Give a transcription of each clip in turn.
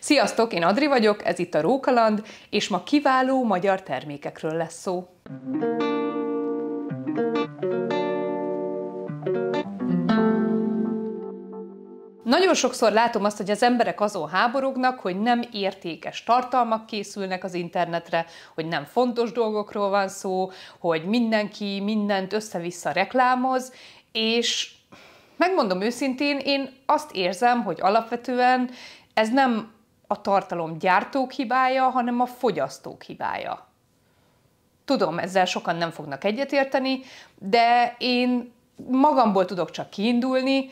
Sziasztok, én Adri vagyok, ez itt a Rókaland, és ma kiváló magyar termékekről lesz szó. Nagyon sokszor látom azt, hogy az emberek azon háborognak, hogy nem értékes tartalmak készülnek az internetre, hogy nem fontos dolgokról van szó, hogy mindenki mindent össze-vissza reklámoz, és megmondom őszintén, én azt érzem, hogy alapvetően ez nem a tartalom gyártók hibája, hanem a fogyasztók hibája. Tudom, ezzel sokan nem fognak egyetérteni, de én magamból tudok csak kiindulni,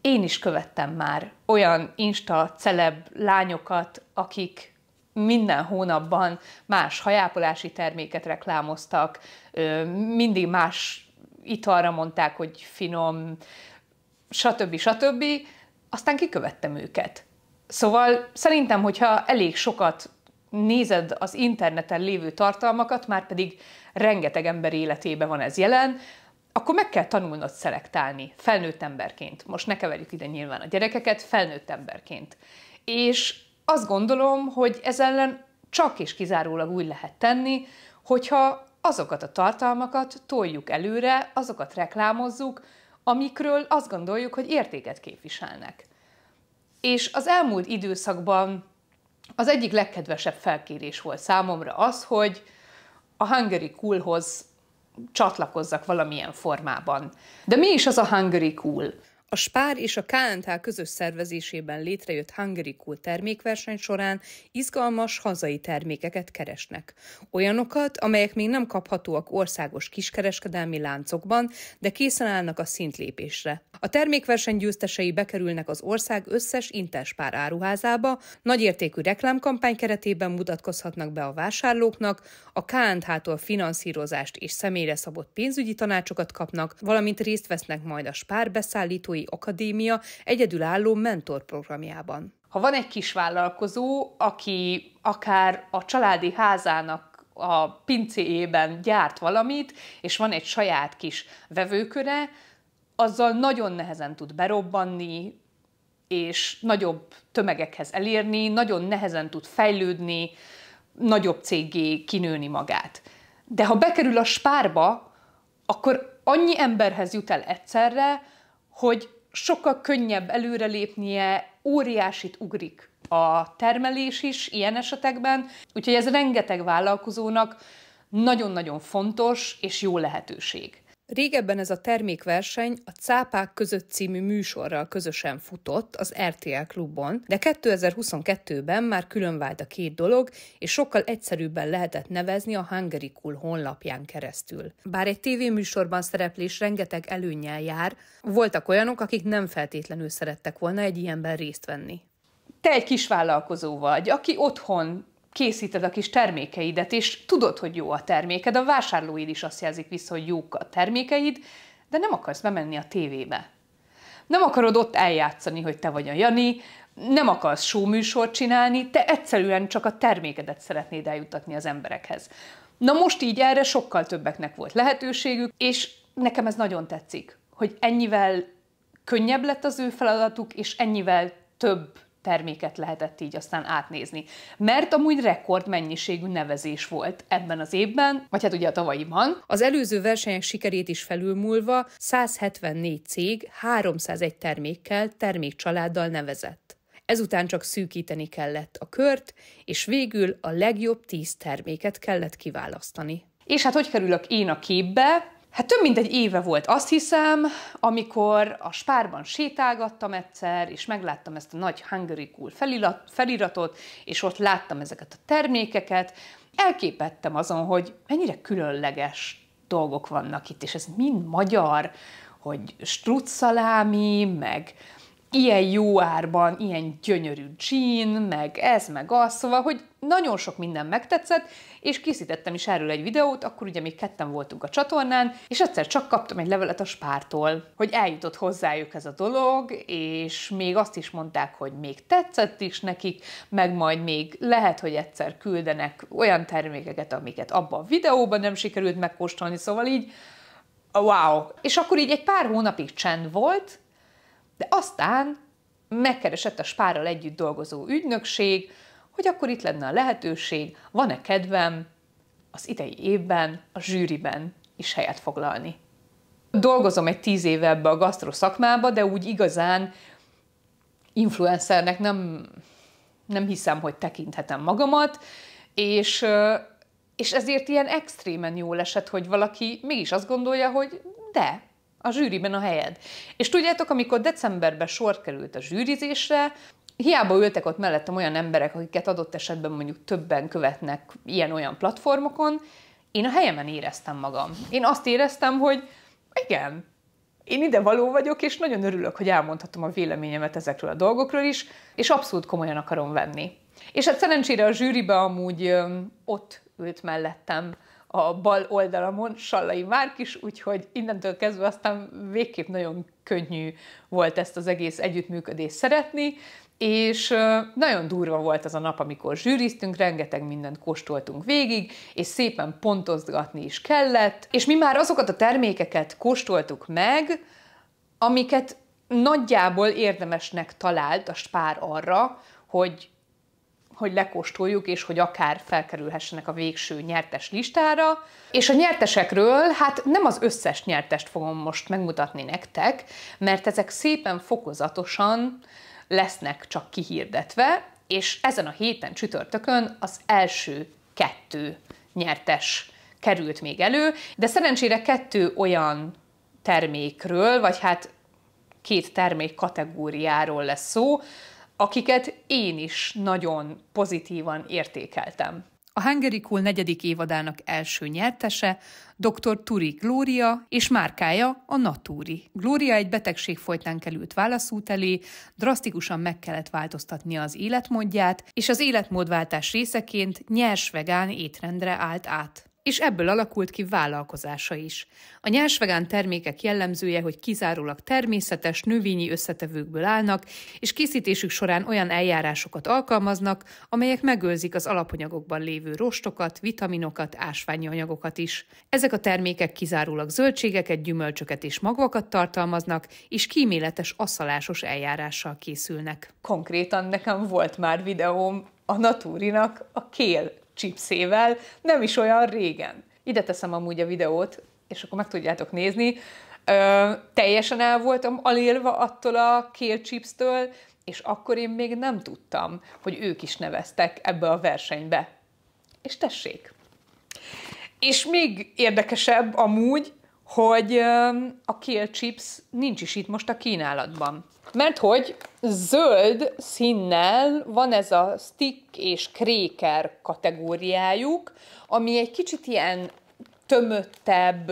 én is követtem már olyan insta celeb lányokat, akik minden hónapban más hajápolási terméket reklámoztak, mindig más italra mondták, hogy finom, stb. stb. Aztán kikövettem őket. Szóval szerintem, hogyha elég sokat nézed az interneten lévő tartalmakat, már pedig rengeteg ember életében van ez jelen, akkor meg kell tanulnod szelektálni felnőtt emberként. Most ne keverjük ide nyilván a gyerekeket, felnőtt emberként. És azt gondolom, hogy ez ellen csak és kizárólag úgy lehet tenni, hogyha azokat a tartalmakat toljuk előre, azokat reklámozzuk, amikről azt gondoljuk, hogy értéket képviselnek. És az elmúlt időszakban az egyik legkedvesebb felkérés volt számomra az, hogy a Hungary Coolhoz csatlakozzak valamilyen formában. De mi is az a Hungary Cool? A Spár és a KNTH közös szervezésében létrejött Hungary Cool termékverseny során izgalmas hazai termékeket keresnek. Olyanokat, amelyek még nem kaphatóak országos kiskereskedelmi láncokban, de készen állnak a szintlépésre. A termékverseny győztesei bekerülnek az ország összes Interspár áruházába, nagyértékű reklámkampány keretében mutatkozhatnak be a vásárlóknak, a KNTH-tól finanszírozást és személyre szabott pénzügyi tanácsokat kapnak, valamint részt vesznek majd a Spár beszállítói Vállalkozói Akadémia egyedülálló mentorprogramjában. Ha van egy kis vállalkozó, aki akár a családi házának a pincéjében gyárt valamit, és van egy saját kis vevőköre, azzal nagyon nehezen tud berobbanni, és nagyobb tömegekhez elérni, nagyon nehezen tud fejlődni, nagyobb cégé kinőni magát. De ha bekerül a spárba, akkor annyi emberhez jut el egyszerre, hogy sokkal könnyebb előrelépnie, óriásit ugrik a termelés is ilyen esetekben, úgyhogy ez rengeteg vállalkozónak nagyon-nagyon fontos és jó lehetőség. Régebben ez a termékverseny a Cápák között című műsorral közösen futott az RTL klubon, de 2022-ben már különvált a két dolog, és sokkal egyszerűbben lehetett nevezni a Hungary Cool honlapján keresztül. Bár egy tévéműsorban szereplés rengeteg előnyel jár, voltak olyanok, akik nem feltétlenül szerettek volna egy ilyenben részt venni. Te egy vállalkozó vagy, aki otthon készíted a kis termékeidet, és tudod, hogy jó a terméked, a vásárlóid is azt jelzik vissza, hogy jók a termékeid, de nem akarsz bemenni a tévébe. Nem akarod ott eljátszani, hogy te vagy a Jani, nem akarsz showműsort csinálni, te egyszerűen csak a termékedet szeretnéd eljutatni az emberekhez. Na most így erre sokkal többeknek volt lehetőségük, és nekem ez nagyon tetszik, hogy ennyivel könnyebb lett az ő feladatuk, és ennyivel több terméket lehetett így aztán átnézni. Mert amúgy rekord mennyiségű nevezés volt ebben az évben, vagy hát ugye a tavalyiban. Az előző versenyek sikerét is felülmúlva 174 cég 301 termékkel, termékcsaláddal nevezett. Ezután csak szűkíteni kellett a kört, és végül a legjobb 10 terméket kellett kiválasztani. És hát hogy kerülök én a képbe? Hát több mint egy éve volt, azt hiszem, amikor a spárban sétálgattam egyszer, és megláttam ezt a nagy Hungary Cool felirat, feliratot, és ott láttam ezeket a termékeket, elképettem azon, hogy mennyire különleges dolgok vannak itt, és ez mind magyar, hogy strutszalámi, meg ilyen jó árban, ilyen gyönyörű jean, meg ez, meg az, szóval, hogy nagyon sok minden megtetszett, és készítettem is erről egy videót, akkor ugye még ketten voltunk a csatornán, és egyszer csak kaptam egy levelet a spártól, hogy eljutott hozzájuk ez a dolog, és még azt is mondták, hogy még tetszett is nekik, meg majd még lehet, hogy egyszer küldenek olyan termékeket, amiket abban a videóban nem sikerült megkóstolni, szóval így, wow! És akkor így egy pár hónapig csend volt, de aztán megkeresett a spárral együtt dolgozó ügynökség, hogy akkor itt lenne a lehetőség, van-e kedvem az idei évben a zsűriben is helyet foglalni. Dolgozom egy tíz éve ebbe a gasztro szakmába, de úgy igazán influencernek nem, nem hiszem, hogy tekinthetem magamat, és, és ezért ilyen extrémen jól esett, hogy valaki mégis azt gondolja, hogy de, a zsűriben a helyed. És tudjátok, amikor decemberben sor került a zsűrizésre, hiába ültek ott mellettem olyan emberek, akiket adott esetben mondjuk többen követnek ilyen-olyan platformokon, én a helyemen éreztem magam. Én azt éreztem, hogy igen, én ide való vagyok, és nagyon örülök, hogy elmondhatom a véleményemet ezekről a dolgokról is, és abszolút komolyan akarom venni. És hát szerencsére a zsűribe amúgy ott ült mellettem a bal oldalamon Sallai Márk is, úgyhogy innentől kezdve aztán végképp nagyon könnyű volt ezt az egész együttműködést szeretni, és nagyon durva volt az a nap, amikor zsűriztünk, rengeteg mindent kóstoltunk végig, és szépen pontozgatni is kellett, és mi már azokat a termékeket kóstoltuk meg, amiket nagyjából érdemesnek talált a spár arra, hogy hogy lekóstoljuk, és hogy akár felkerülhessenek a végső nyertes listára. És a nyertesekről, hát nem az összes nyertest fogom most megmutatni nektek, mert ezek szépen fokozatosan lesznek csak kihirdetve, és ezen a héten csütörtökön az első kettő nyertes került még elő, de szerencsére kettő olyan termékről, vagy hát két termék kategóriáról lesz szó, akiket én is nagyon pozitívan értékeltem. A Hungary Cool negyedik évadának első nyertese dr. Turi Glória és márkája a Naturi. Glória egy betegség folytán került válaszút elé, drasztikusan meg kellett változtatnia az életmódját, és az életmódváltás részeként nyers vegán étrendre állt át és ebből alakult ki vállalkozása is. A nyersvegán termékek jellemzője, hogy kizárólag természetes, növényi összetevőkből állnak, és készítésük során olyan eljárásokat alkalmaznak, amelyek megőrzik az alapanyagokban lévő rostokat, vitaminokat, ásványi anyagokat is. Ezek a termékek kizárólag zöldségeket, gyümölcsöket és magvakat tartalmaznak, és kíméletes asszalásos eljárással készülnek. Konkrétan nekem volt már videóm a Naturinak a kél Chipsével, nem is olyan régen. Ide teszem amúgy a videót, és akkor meg tudjátok nézni. Ö, teljesen el voltam alélva attól a kél chipstől, és akkor én még nem tudtam, hogy ők is neveztek ebbe a versenybe. És tessék! És még érdekesebb amúgy, hogy a Kill Chips nincs is itt most a kínálatban mert hogy zöld színnel van ez a stick és kréker kategóriájuk, ami egy kicsit ilyen tömöttebb,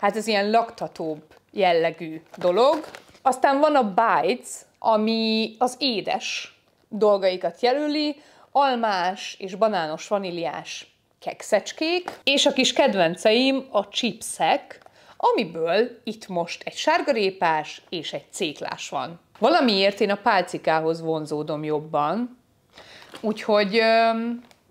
hát ez ilyen laktatóbb jellegű dolog. Aztán van a bites, ami az édes dolgaikat jelöli, almás és banános vaníliás kekszecskék, és a kis kedvenceim a chipsek, amiből itt most egy sárgarépás és egy céklás van. Valamiért én a pálcikához vonzódom jobban, úgyhogy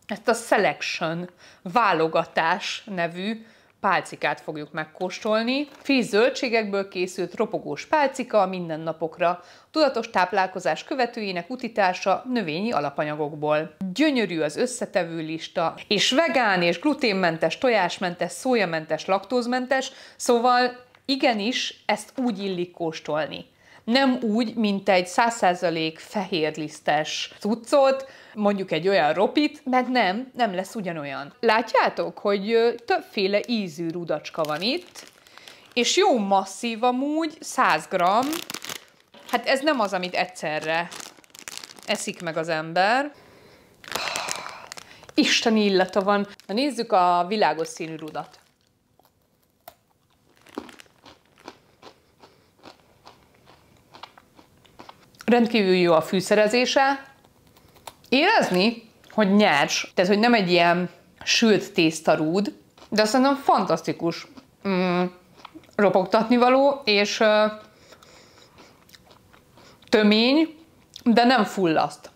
ezt a Selection válogatás nevű pálcikát fogjuk megkóstolni. Friss zöldségekből készült ropogós pálcika a mindennapokra, tudatos táplálkozás követőjének utitársa növényi alapanyagokból. Gyönyörű az összetevő lista, és vegán és gluténmentes, tojásmentes, szójamentes, laktózmentes, szóval igenis ezt úgy illik kóstolni nem úgy, mint egy 100% fehérlisztes cuccot, mondjuk egy olyan ropit, mert nem, nem lesz ugyanolyan. Látjátok, hogy többféle ízű rudacska van itt, és jó masszív amúgy, 100 g. Hát ez nem az, amit egyszerre eszik meg az ember. Isten illata van. Na nézzük a világos színű rudat. rendkívül jó a fűszerezése. Érezni, hogy nyers, tehát hogy nem egy ilyen sült rúd, de azt mondom, fantasztikus mm, ropogtatni való, és uh, tömény, de nem fullaszt.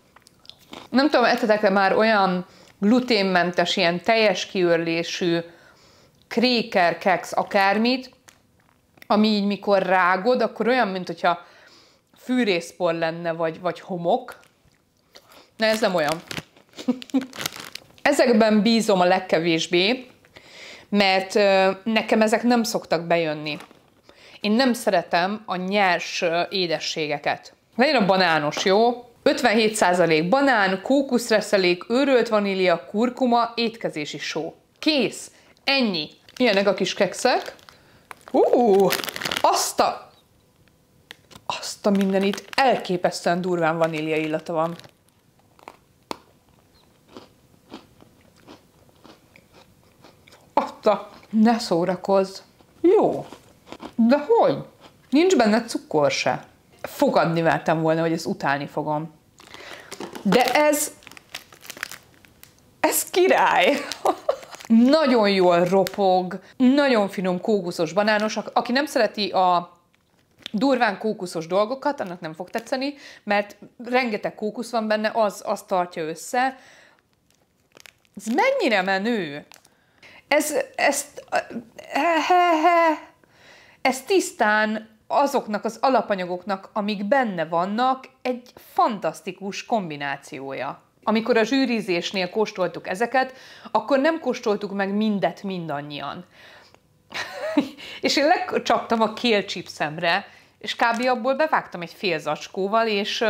Nem tudom, ettetek-e már olyan gluténmentes, ilyen teljes kiörlésű kréker, keksz, akármit, ami így mikor rágod, akkor olyan, mint hogyha fűrészpor lenne, vagy, vagy homok. Na ez nem olyan. Ezekben bízom a legkevésbé, mert nekem ezek nem szoktak bejönni. Én nem szeretem a nyers édességeket. Legyen a banános, jó? 57% banán, kókuszreszelék, őrölt vanília, kurkuma, étkezési só. Kész! Ennyi! Ilyenek a kis kekszek. Ú, azt a azt a mindenit, elképesztően durván vanília illata van. a, ne szórakozz. Jó. De hogy? Nincs benne cukor se. Fogadni váltam volna, hogy ezt utálni fogom. De ez... Ez király! nagyon jól ropog, nagyon finom kókuszos banános. Aki nem szereti a durván kókuszos dolgokat, annak nem fog tetszeni, mert rengeteg kókusz van benne, az, az tartja össze. Ez mennyire menő? Ez, ez, he, eh, eh, he, eh, he, ez tisztán azoknak az alapanyagoknak, amik benne vannak, egy fantasztikus kombinációja. Amikor a zsűrizésnél kóstoltuk ezeket, akkor nem kóstoltuk meg mindet mindannyian. és én lecsaptam a kélcsipszemre, és kb. abból bevágtam egy fél zacskóval, és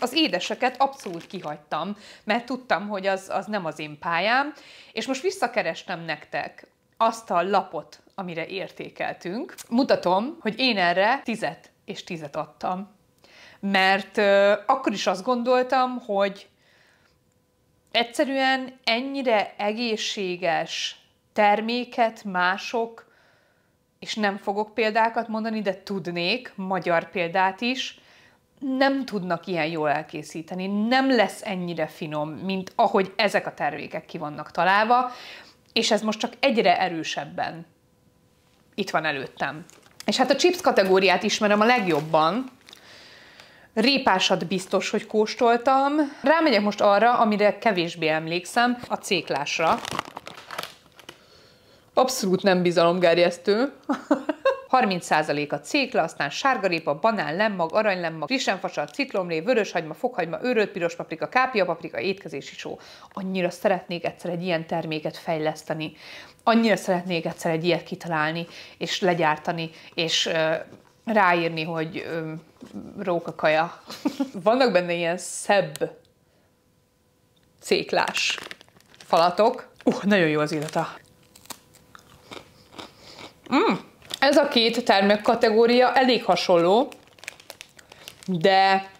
az édeseket abszolút kihagytam, mert tudtam, hogy az, az nem az én pályám, és most visszakerestem nektek azt a lapot, amire értékeltünk. Mutatom, hogy én erre tizet és tizet adtam. Mert akkor is azt gondoltam, hogy egyszerűen ennyire egészséges terméket mások és nem fogok példákat mondani, de tudnék magyar példát is, nem tudnak ilyen jól elkészíteni, nem lesz ennyire finom, mint ahogy ezek a tervékek ki vannak találva, és ez most csak egyre erősebben itt van előttem. És hát a chips kategóriát ismerem a legjobban, Répásat biztos, hogy kóstoltam. Rámegyek most arra, amire kevésbé emlékszem, a céklásra. Abszolút nem bizalomgerjesztő. 30% a cékla, aztán sárgarépa, banán, lemmag, aranylemmag, frissen fasalt, citromlé, vöröshagyma, fokhagyma, őrölt piros paprika, kápia paprika, étkezési só. Annyira szeretnék egyszer egy ilyen terméket fejleszteni. Annyira szeretnék egyszer egy ilyet kitalálni, és legyártani, és ö, ráírni, hogy ö, kaja Vannak benne ilyen szebb céklás falatok. Uh, nagyon jó az illata. Mm. Ez a két termék kategória elég hasonló, de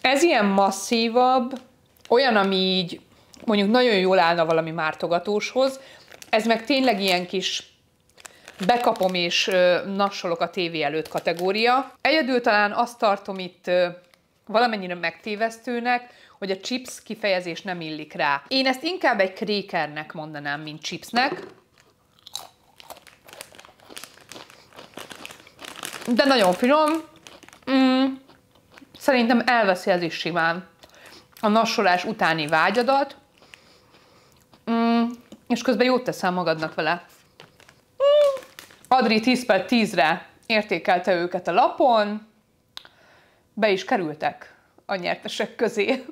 ez ilyen masszívabb, olyan, ami így mondjuk nagyon jól állna valami mártogatóshoz, ez meg tényleg ilyen kis bekapom és ö, nassolok a tévé előtt kategória. Egyedül talán azt tartom itt ö, valamennyire megtévesztőnek, hogy a chips kifejezés nem illik rá. Én ezt inkább egy krékernek mondanám, mint chipsnek, de nagyon finom. Mm, szerintem elveszi ez is simán a nasolás utáni vágyadat, mm, és közben jót teszel magadnak vele. Mm. Adri 10 per 10-re értékelte őket a lapon, be is kerültek a nyertesek közé.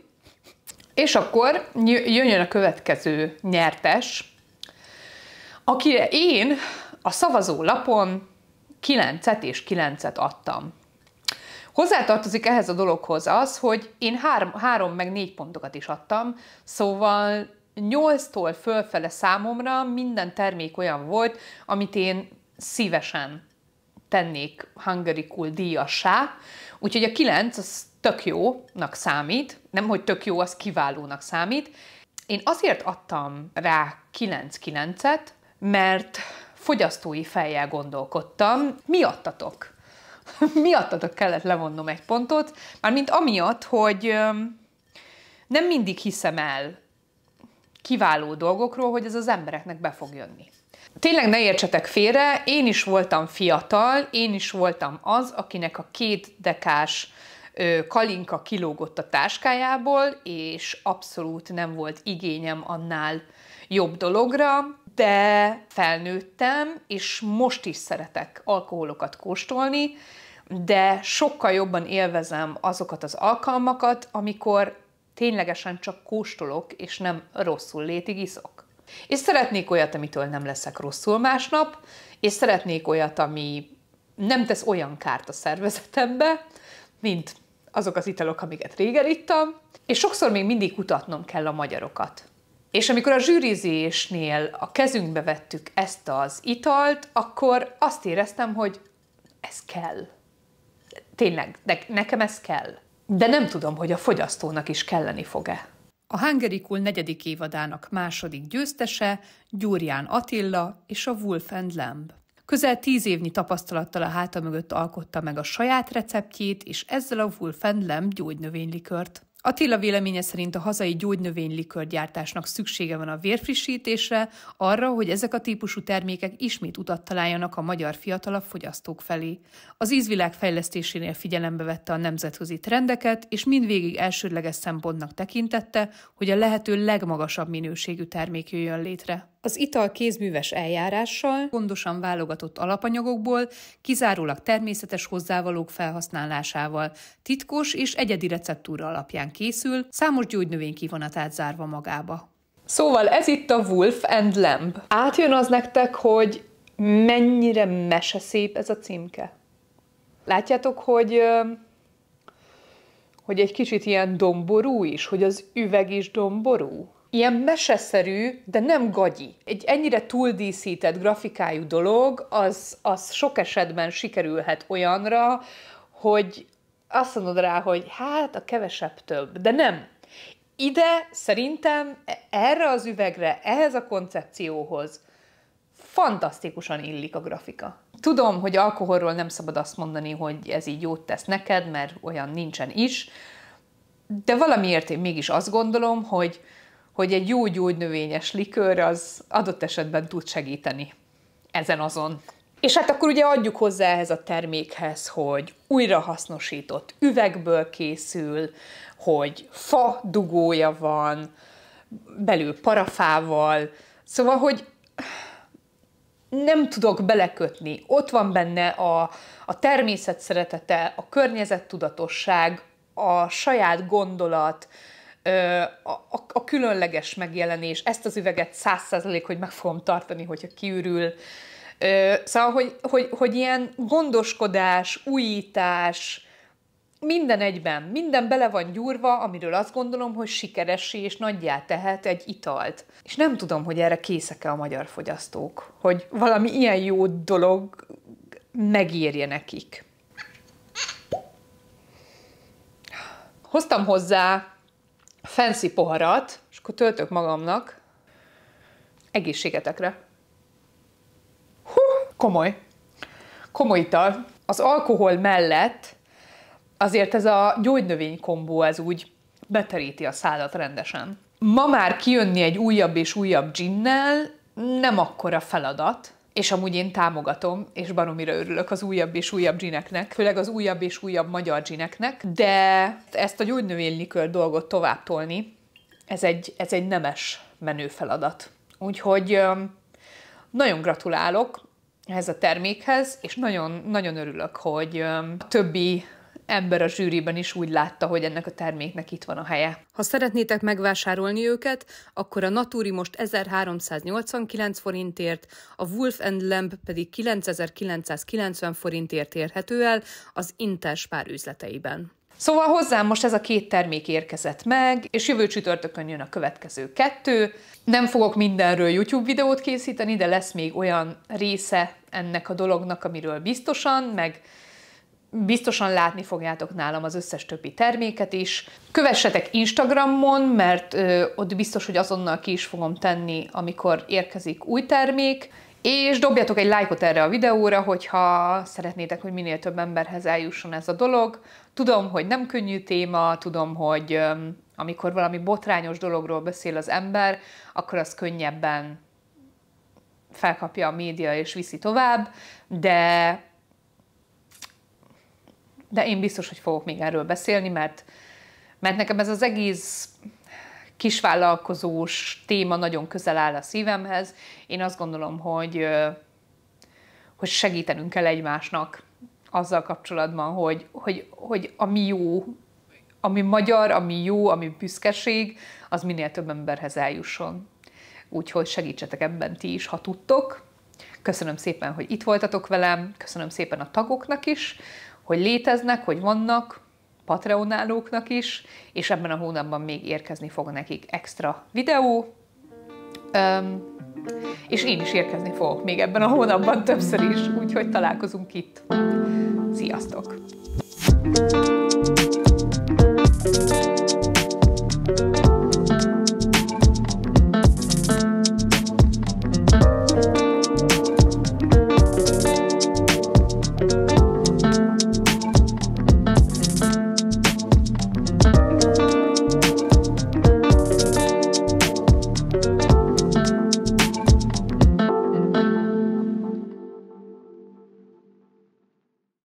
És akkor jönjön a következő nyertes, akire én a szavazó lapon kilencet és kilencet adtam. Hozzátartozik ehhez a dologhoz az, hogy én három, három meg négy pontokat is adtam, szóval 8-tól fölfele számomra minden termék olyan volt, amit én szívesen tennék Hungary Cool díjassá, úgyhogy a 9 az tök jónak számít, nem hogy tök jó, az kiválónak számít. Én azért adtam rá 9-9-et, mert fogyasztói fejjel gondolkodtam, miattatok. miattatok kellett levonnom egy pontot, mármint amiatt, hogy nem mindig hiszem el kiváló dolgokról, hogy ez az embereknek be fog jönni. Tényleg ne értsetek félre, én is voltam fiatal, én is voltam az, akinek a két dekás kalinka kilógott a táskájából, és abszolút nem volt igényem annál jobb dologra, de felnőttem, és most is szeretek alkoholokat kóstolni, de sokkal jobban élvezem azokat az alkalmakat, amikor ténylegesen csak kóstolok, és nem rosszul létig iszok. És szeretnék olyat, amitől nem leszek rosszul másnap, és szeretnék olyat, ami nem tesz olyan kárt a szervezetembe, mint azok az italok, amiket régen ittam, és sokszor még mindig kutatnom kell a magyarokat. És amikor a zsűrizésnél a kezünkbe vettük ezt az italt, akkor azt éreztem, hogy ez kell. Tényleg, de nekem ez kell. De nem tudom, hogy a fogyasztónak is kelleni fog-e. A Cool negyedik évadának második győztese Gyurján Attila és a Wolf and Lamb. Közel tíz évnyi tapasztalattal a háta mögött alkotta meg a saját receptjét, és ezzel a Wolf and Lamb gyógynövénylikört. Attila véleménye szerint a hazai gyógynövénylikörgyártásnak szüksége van a vérfrissítésre, arra, hogy ezek a típusú termékek ismét utat találjanak a magyar fiatalabb fogyasztók felé. Az ízvilág fejlesztésénél figyelembe vette a nemzetközi trendeket, és mindvégig elsődleges szempontnak tekintette, hogy a lehető legmagasabb minőségű termék jöjjön létre. Az ital kézműves eljárással, gondosan válogatott alapanyagokból, kizárólag természetes hozzávalók felhasználásával, titkos és egyedi receptúra alapján készül, számos gyógynövény kivonatát zárva magába. Szóval ez itt a Wolf and Lamb. Átjön az nektek, hogy mennyire mese szép ez a címke. Látjátok, hogy hogy egy kicsit ilyen domború is, hogy az üveg is domború ilyen meseszerű, de nem gagyi. Egy ennyire túldíszített grafikájú dolog, az, az sok esetben sikerülhet olyanra, hogy azt mondod rá, hogy hát a kevesebb több, de nem. Ide szerintem erre az üvegre, ehhez a koncepcióhoz fantasztikusan illik a grafika. Tudom, hogy alkoholról nem szabad azt mondani, hogy ez így jót tesz neked, mert olyan nincsen is, de valamiért én mégis azt gondolom, hogy hogy egy jó gyógynövényes likőr az adott esetben tud segíteni ezen azon. És hát akkor ugye adjuk hozzá ehhez a termékhez, hogy újrahasznosított üvegből készül, hogy fa dugója van, belül parafával, szóval, hogy nem tudok belekötni. Ott van benne a, a természet szeretete, a környezettudatosság, a saját gondolat, a, a, a különleges megjelenés, ezt az üveget száz százalék, hogy meg fogom tartani, hogyha kiürül. Ö, szóval, hogy, hogy, hogy ilyen gondoskodás, újítás, minden egyben, minden bele van gyúrva, amiről azt gondolom, hogy sikeressé és nagyjá tehet egy italt. És nem tudom, hogy erre készek-e a magyar fogyasztók, hogy valami ilyen jó dolog megírje nekik. Hoztam hozzá fancy poharat, és akkor töltök magamnak egészségetekre. Hú, komoly. Komoly ital. Az alkohol mellett azért ez a gyógynövény kombó, ez úgy beteríti a szádat rendesen. Ma már kijönni egy újabb és újabb ginnel nem akkora feladat, és amúgy én támogatom, és baromira örülök az újabb és újabb dzsineknek, főleg az újabb és újabb magyar dzsineknek, de ezt a gyógynövénylikör dolgot tovább tolni, ez egy, ez egy nemes menő feladat. Úgyhogy nagyon gratulálok ehhez a termékhez, és nagyon, nagyon örülök, hogy a többi ember a zsűriben is úgy látta, hogy ennek a terméknek itt van a helye. Ha szeretnétek megvásárolni őket, akkor a Naturi most 1389 forintért, a Wolf and Lamb pedig 9990 forintért érhető el az Interspár üzleteiben. Szóval hozzám most ez a két termék érkezett meg, és jövő csütörtökön jön a következő kettő. Nem fogok mindenről YouTube videót készíteni, de lesz még olyan része ennek a dolognak, amiről biztosan, meg Biztosan látni fogjátok nálam az összes többi terméket is. Kövessetek Instagramon, mert ö, ott biztos, hogy azonnal ki is fogom tenni, amikor érkezik új termék. És dobjatok egy lájkot erre a videóra, hogyha szeretnétek, hogy minél több emberhez eljusson ez a dolog. Tudom, hogy nem könnyű téma, tudom, hogy ö, amikor valami botrányos dologról beszél az ember, akkor az könnyebben felkapja a média és viszi tovább, de de én biztos, hogy fogok még erről beszélni, mert, mert nekem ez az egész kisvállalkozós téma nagyon közel áll a szívemhez. Én azt gondolom, hogy, hogy segítenünk kell egymásnak azzal kapcsolatban, hogy, hogy, hogy ami jó, ami magyar, ami jó, ami büszkeség, az minél több emberhez eljusson. Úgyhogy segítsetek ebben ti is, ha tudtok. Köszönöm szépen, hogy itt voltatok velem, köszönöm szépen a tagoknak is, hogy léteznek, hogy vannak, patreonálóknak is, és ebben a hónapban még érkezni fog nekik extra videó, um, és én is érkezni fogok még ebben a hónapban többször is, úgyhogy találkozunk itt. Sziasztok! thank you